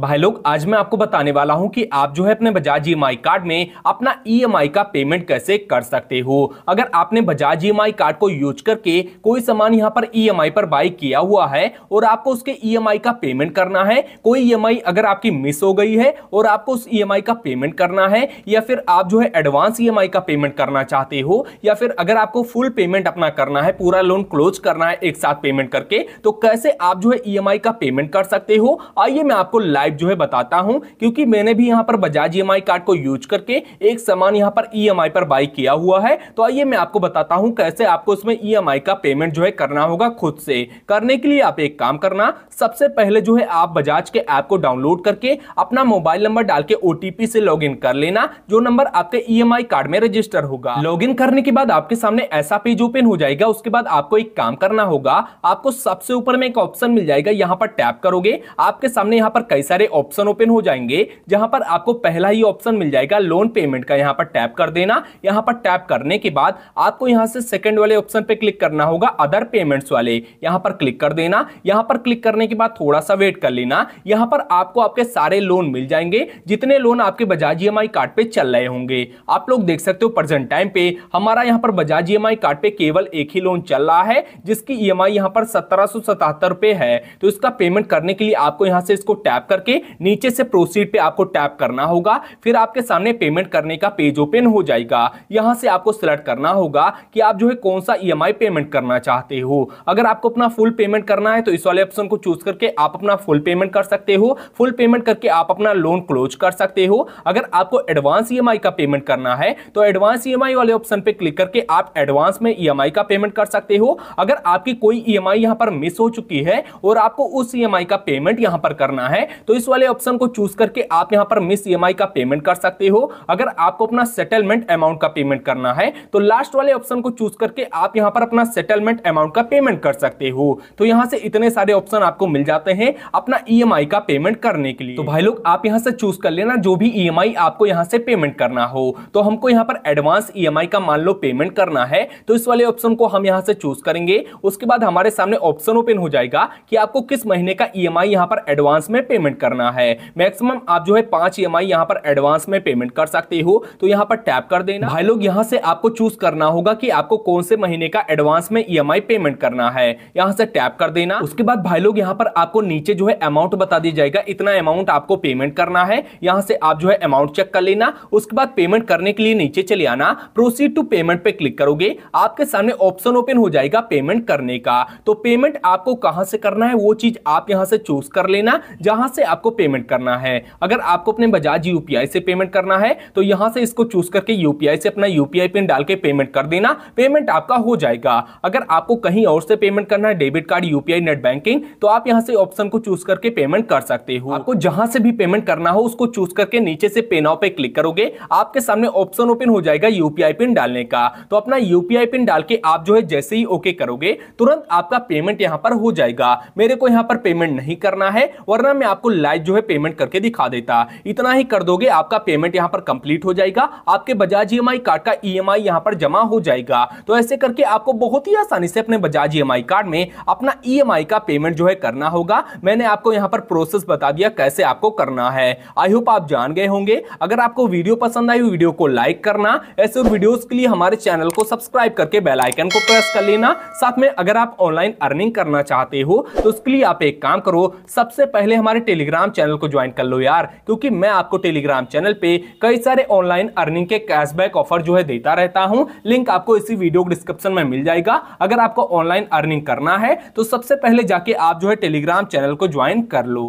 भाई लोग आज मैं आपको बताने वाला हूं कि आप जो है अपने बजाज ई e कार्ड में अपना ई e का पेमेंट कैसे कर सकते हो अगर आपने बजाज ई e कार्ड को यूज करके कोई सामान यहां पर ई पर बाई किया हुआ है और आपको उसके ई का पेमेंट करना है कोई ई अगर आपकी मिस हो गई है और आपको उस ई का पेमेंट करना है या फिर आप जो है एडवांस ई का पेमेंट करना चाहते हो या फिर अगर आपको फुल पेमेंट अपना करना है पूरा लोन क्लोज करना है एक साथ पेमेंट करके तो कैसे आप जो है ई का पेमेंट कर सकते हो आइए मैं आपको लाइव टाइप जो है बताता हूं क्योंकि मैंने भी यहां पर बजाज ई कार्ड को यूज करके एक सामान यहां पर ई e पर बाई किया हुआ है तो आइए मैं आपको बताता हूं कैसे आपको उसमें ई e का पेमेंट जो है करना होगा खुद से करने के लिए आप एक काम करना सबसे पहले जो है आप बजाज के ऐप को डाउनलोड करके अपना मोबाइल नंबर डाल के ओटीपी से लॉग कर लेना जो नंबर आपके ई e कार्ड में रजिस्टर होगा लॉग करने के बाद आपके सामने ऐसा पेज ओपन हो जाएगा उसके बाद आपको एक काम करना होगा आपको सबसे ऊपर में एक ऑप्शन मिल जाएगा यहाँ पर टैप करोगे आपके सामने यहाँ पर कई सारे ऑप्शन ओपन हो जाएंगे जहां पर आपको पहला ही ऑप्शन मिल जाएगा लोन पेमेंट का यहां पर टैप कर देना यहां पर टैप करने के बाद आपको यहां से सेकंड वाले ऑप्शन पे क्लिक करना होगा अदर पेमेंट्स वाले यहां पर क्लिक कर देना यहां पर क्लिक करने के बाद थोड़ा सा वेट कर लेना यहां पर आपको आपके सारे लोन मिल जाएंगे जितने लोन आपके बजाज ई कार्ड पे चल रहे होंगे आप लोग देख सकते हो प्रेजेंट टाइम पे हमारा यहाँ पर बजाज ई कार्ड पे केवल एक ही लोन चल रहा है जिसकी ई एम यहाँ पर सत्रह है तो इसका पेमेंट करने के लिए आपको यहाँ से इसको टैप कर करके नीचे से प्रोसीड पे आपको टैप करना होगा फिर आपके सामने पेमेंट करने का पेज ओपन हो जाएगा यहाँ से आपको सिलेक्ट करना होगा कि आप जो है कौन सा ई e पेमेंट करना चाहते हो अगर आपको अपना फुल पेमेंट करना है तो इस वाले ऑप्शन को चूज करके आप अपना फुल पेमेंट कर सकते हो फुल पेमेंट करके आप अपना लोन क्लोज कर सकते हो अगर आपको एडवांस ई e का पेमेंट करना है तो एडवांस ई e वाले ऑप्शन पर क्लिक करके आप एडवांस में ई का पेमेंट कर सकते हो अगर आपकी कोई ई एम यहाँ पर मिस हो चुकी है और आपको उस ई का पेमेंट यहाँ पर करना है तो इस वाले ऑप्शन को चूज करके आप यहाँ पर मिस ई e का पेमेंट कर सकते हो अगर आपको अपना सेटलमेंट अमाउंट का पेमेंट करना है तो लास्ट वाले ऑप्शन को चूज करके आप यहाँ पर अपना सेटलमेंट अमाउंट का पेमेंट कर सकते हो तो यहाँ से इतने सारे ऑप्शन आपको मिल जाते हैं अपना ई e का पेमेंट करने के लिए तो भाई लोग आप यहाँ से चूज कर लेना जो भी ई e आपको यहाँ से पेमेंट करना हो तो हमको यहाँ पर एडवांस ई का मान लो पेमेंट करना है तो इस वाले ऑप्शन को हम यहाँ से चूज करेंगे उसके बाद हमारे सामने ऑप्शन ओपन हो जाएगा कि आपको किस महीने का ई एम यहाँ पर एडवांस में पेमेंट करना है मैक्सिमम आप जो है पांच ई एम आई यहाँ पर एडवांस में पेमेंट कर सकते हो तो यहाँ पर टैप कर देना भाई लोग यहाँ से आपको चूज करना होगा कि आपको कौन से महीने का एडवांस में ई e पेमेंट करना है यहाँ से टैप कर देना उसके बाद भाई लोग यहाँ पर आपको नीचे जो है अमाउंट बता दिया जाएगा इतना अमाउंट आपको पेमेंट करना है यहाँ से आप जो है अमाउंट चेक कर लेना उसके बाद पेमेंट करने के लिए नीचे चले आना प्रोसीड टू पेमेंट पे क्लिक करोगे आपके सामने ऑप्शन ओपन हो जाएगा पेमेंट करने का तो पेमेंट आपको कहां से करना है वो चीज आप यहां से चूज कर लेना जहां से आपको पेमेंट करना है अगर आपको अपने बजाज यूपीआई से पेमेंट करना है तो यहाँ से इसको चूज करके यूपीआई से अपना यूपीआई पिन डाल के पेमेंट कर देना पेमेंट आपका हो जाएगा अगर आपको कहीं और से पेमेंट करना है debit card UPI net banking तो आप यहाँ से ऑप्शन को चूज करके पेमेंट कर सकते हो आपको जहां से भी पेमेंट करना हो उसको चूज करके नीचे से पे नाउ पे क्लिक करोगे आपके सामने ऑप्शन ओपन हो जाएगा यूपीआई पिन डालने का तो अपना यूपीआई पिन डाल के आप जो है जैसे ही ओके करोगे तुरंत आपका पेमेंट यहाँ पर हो जाएगा मेरे को यहाँ पर पेमेंट नहीं करना है वरना मैं आपको लाइव जो है पेमेंट करके दिखा देता इतना ही कर दोगे आपका पेमेंट यहाँ पर कंप्लीट हो जाएगा आपके बजाज ई e कार्ड का ई e एम पर जमा हो जाएगा तो ऐसे करके आपको बहुत ही आसानी से अपने बजाज ई e कार्ड में अपना ई का पेमेंट जो है करना होगा मैंने आपको यहाँ पर प्रोसेस बता दिया कैसे आपको करना है आई होप आप जान गए होंगे अगर आपको वीडियो पसंद आई वीडियो को लाइक करना ऐसे वीडियोस के लिए हमारे चैनल को सब्सक्राइब करके बेल आइकन को प्रेस कर लेना साथ में अगर आप ऑनलाइन अर्निंग करना चाहते हो तो उसके लिए आप एक काम करो सबसे पहले हमारे टेलीग्राम टेलीग्राम चैनल को ज्वाइन कर लो यार क्योंकि मैं आपको टेलीग्राम चैनल पे कई सारे ऑनलाइन अर्निंग के कैशबैक ऑफर जो है देता रहता हूँ लिंक आपको इसी वीडियो डिस्क्रिप्शन में मिल जाएगा अगर आपको ऑनलाइन अर्निंग करना है तो सबसे पहले जाके आप जो है टेलीग्राम चैनल को ज्वाइन कर लो